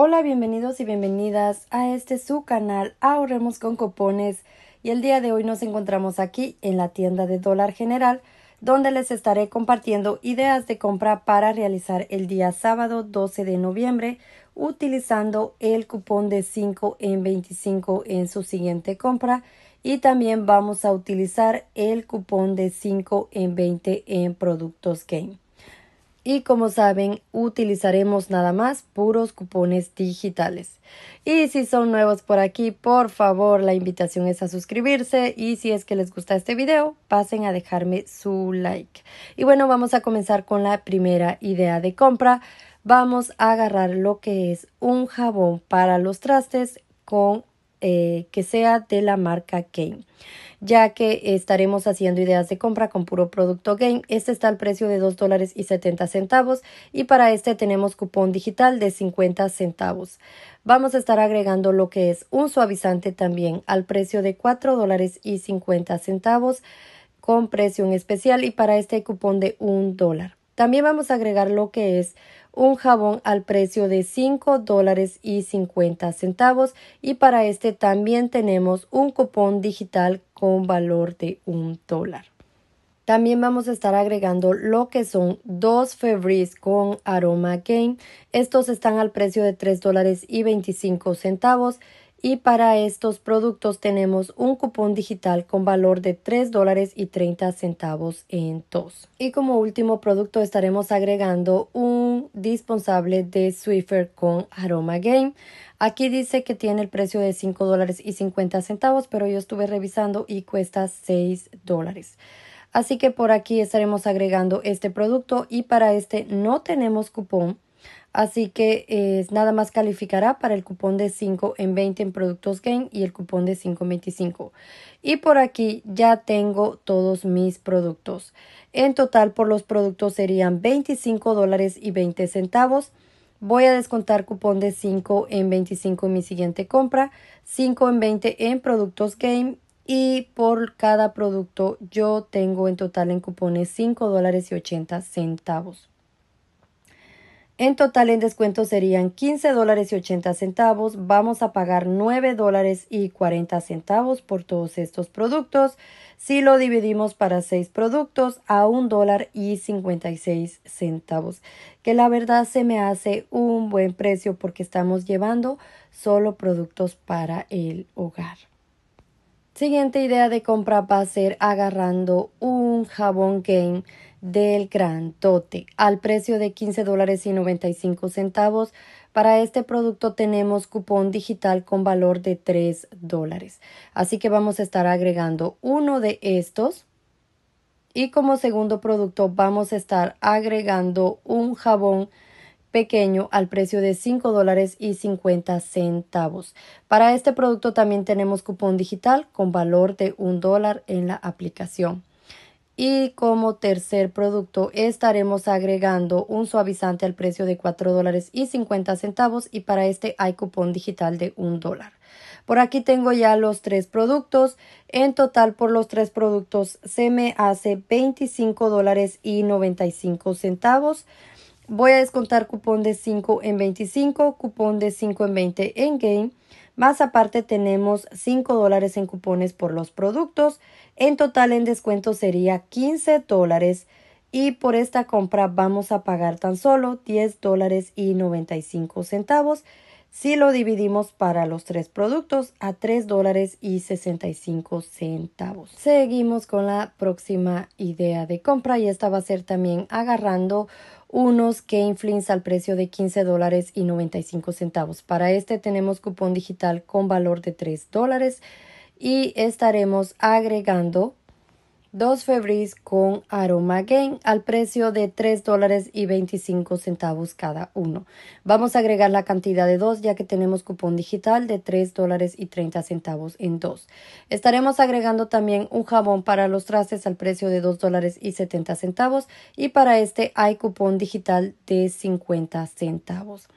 Hola, bienvenidos y bienvenidas a este su canal Ahorremos con cupones y el día de hoy nos encontramos aquí en la tienda de dólar general donde les estaré compartiendo ideas de compra para realizar el día sábado 12 de noviembre utilizando el cupón de 5 en 25 en su siguiente compra y también vamos a utilizar el cupón de 5 en 20 en productos game y como saben utilizaremos nada más puros cupones digitales. Y si son nuevos por aquí, por favor la invitación es a suscribirse y si es que les gusta este video, pasen a dejarme su like. Y bueno, vamos a comenzar con la primera idea de compra. Vamos a agarrar lo que es un jabón para los trastes con eh, que sea de la marca Kane ya que estaremos haciendo ideas de compra con puro producto game. Este está al precio de 2 dólares y 70 centavos y para este tenemos cupón digital de 50 centavos. Vamos a estar agregando lo que es un suavizante también al precio de 4 dólares y 50 centavos con precio en especial y para este cupón de 1 dólar. También vamos a agregar lo que es un jabón al precio de 5 dólares y 50 centavos y para este también tenemos un cupón digital con valor de un dólar. También vamos a estar agregando lo que son dos Febreze con aroma Game. Estos están al precio de tres dólares y 25 centavos. Y para estos productos tenemos un cupón digital con valor de tres dólares y 30 centavos en TOS. Y como último producto estaremos agregando un disponsable de Swiffer con Aroma Game. Aquí dice que tiene el precio de $5.50, dólares y centavos, pero yo estuve revisando y cuesta 6 dólares. Así que por aquí estaremos agregando este producto y para este no tenemos cupón. Así que eh, nada más calificará para el cupón de 5 en 20 en productos Gain y el cupón de 5 Y por aquí ya tengo todos mis productos. En total por los productos serían 25 dólares y centavos. Voy a descontar cupón de 5 en 25 en mi siguiente compra, 5 en 20 en productos game y por cada producto yo tengo en total en cupones 5 dólares y 80 centavos. En total en descuento serían 15.80 dólares y centavos. Vamos a pagar $9.40 dólares y centavos por todos estos productos. Si lo dividimos para 6 productos a $1.56. dólar y centavos. Que la verdad se me hace un buen precio porque estamos llevando solo productos para el hogar. Siguiente idea de compra va a ser agarrando un jabón game del Gran Tote al precio de 15 dólares y 95 centavos. Para este producto tenemos cupón digital con valor de 3 dólares. Así que vamos a estar agregando uno de estos. Y como segundo producto vamos a estar agregando un jabón pequeño al precio de 5 dólares y 50 centavos. Para este producto también tenemos cupón digital con valor de 1 dólar en la aplicación. Y como tercer producto estaremos agregando un suavizante al precio de 4 dólares y 50 centavos y para este hay cupón digital de 1 dólar. Por aquí tengo ya los tres productos. En total por los tres productos se me hace 25 dólares y 95 centavos. Voy a descontar cupón de 5 en 25, cupón de 5 en 20 en game más aparte tenemos 5 dólares en cupones por los productos. En total en descuento sería 15 dólares. Y por esta compra vamos a pagar tan solo 10 dólares y 95 centavos si lo dividimos para los tres productos a 3 dólares y 65 centavos. Seguimos con la próxima idea de compra y esta va a ser también agarrando unos que inflinza al precio de $15.95. dólares y centavos. Para este tenemos cupón digital con valor de 3 dólares y estaremos agregando dos febris con aroma gain al precio de tres dólares y centavos cada uno. Vamos a agregar la cantidad de dos ya que tenemos cupón digital de tres dólares y centavos en dos. Estaremos agregando también un jabón para los trastes al precio de $2.70. dólares y centavos y para este hay cupón digital de 50 centavos.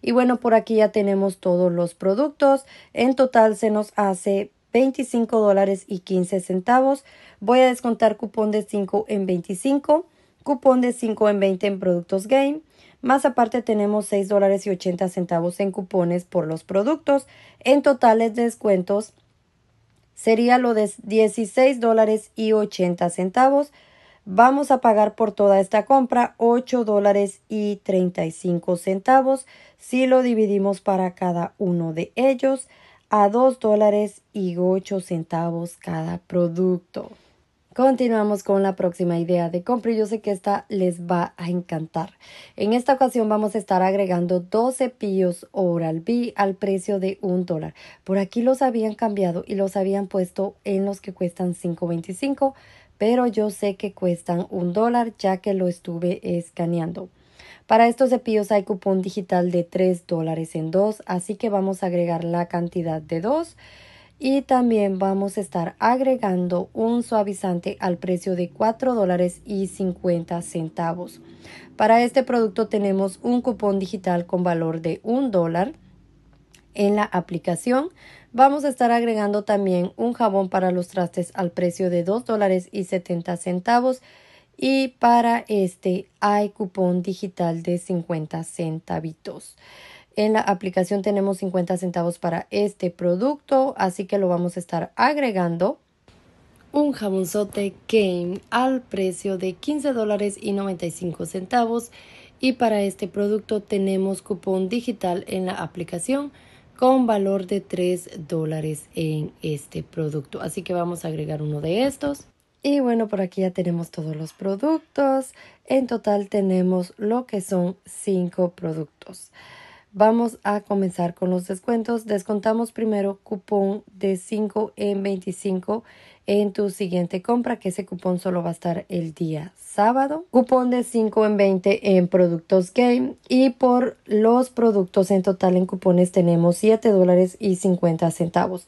Y bueno, por aquí ya tenemos todos los productos. En total se nos hace 25 dólares y 15 centavos. Voy a descontar cupón de 5 en 25, cupón de 5 en 20 en productos game. Más aparte tenemos seis dólares y 80 centavos en cupones por los productos. En totales descuentos sería lo de 16 dólares y 80 centavos. Vamos a pagar por toda esta compra 8 dólares y 35 centavos si lo dividimos para cada uno de ellos a 2 dólares y 8 centavos cada producto. Continuamos con la próxima idea de compra. y Yo sé que esta les va a encantar. En esta ocasión vamos a estar agregando dos cepillos Oral B al precio de un dólar. Por aquí los habían cambiado y los habían puesto en los que cuestan 5.25, pero yo sé que cuestan un dólar ya que lo estuve escaneando. Para estos cepillos hay cupón digital de 3 dólares en 2, así que vamos a agregar la cantidad de 2 y también vamos a estar agregando un suavizante al precio de 4 dólares y 50 centavos. Para este producto tenemos un cupón digital con valor de 1 dólar en la aplicación. Vamos a estar agregando también un jabón para los trastes al precio de 2 dólares y 70 centavos y para este hay cupón digital de 50 centavitos. En la aplicación tenemos 50 centavos para este producto, así que lo vamos a estar agregando. Un jabonzote Game al precio de 15 dólares y 95 centavos. Y para este producto tenemos cupón digital en la aplicación con valor de 3 dólares en este producto. Así que vamos a agregar uno de estos. Y bueno, por aquí ya tenemos todos los productos. En total tenemos lo que son cinco productos. Vamos a comenzar con los descuentos. Descontamos primero cupón de 5 en 25 en tu siguiente compra, que ese cupón solo va a estar el día sábado. Cupón de 5 en 20 en productos game y por los productos en total en cupones tenemos $7.50. dólares y centavos.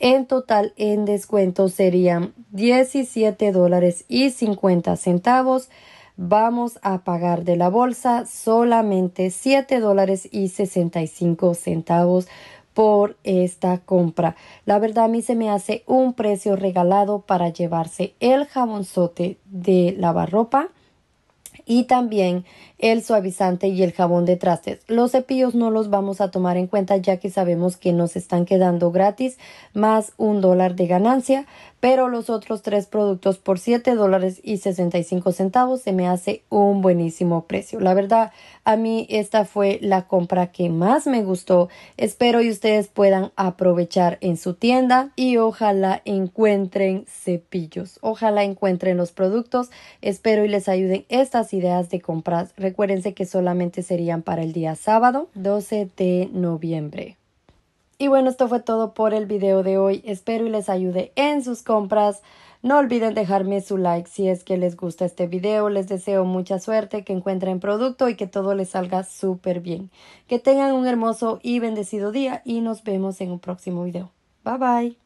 En total en descuento serían $17.50 dólares y centavos vamos a pagar de la bolsa solamente siete dólares y cinco centavos por esta compra. La verdad a mí se me hace un precio regalado para llevarse el jabonzote de lavarropa y también el suavizante y el jabón de trastes. Los cepillos no los vamos a tomar en cuenta ya que sabemos que nos están quedando gratis más un dólar de ganancia, pero los otros tres productos por $7.65 dólares y 65 centavos se me hace un buenísimo precio. La verdad, a mí esta fue la compra que más me gustó. Espero y ustedes puedan aprovechar en su tienda y ojalá encuentren cepillos, ojalá encuentren los productos. Espero y les ayuden estas ideas de compras. Recuérdense que solamente serían para el día sábado 12 de noviembre. Y bueno, esto fue todo por el video de hoy. Espero y les ayude en sus compras. No olviden dejarme su like si es que les gusta este video. Les deseo mucha suerte, que encuentren producto y que todo les salga súper bien. Que tengan un hermoso y bendecido día y nos vemos en un próximo video. Bye bye.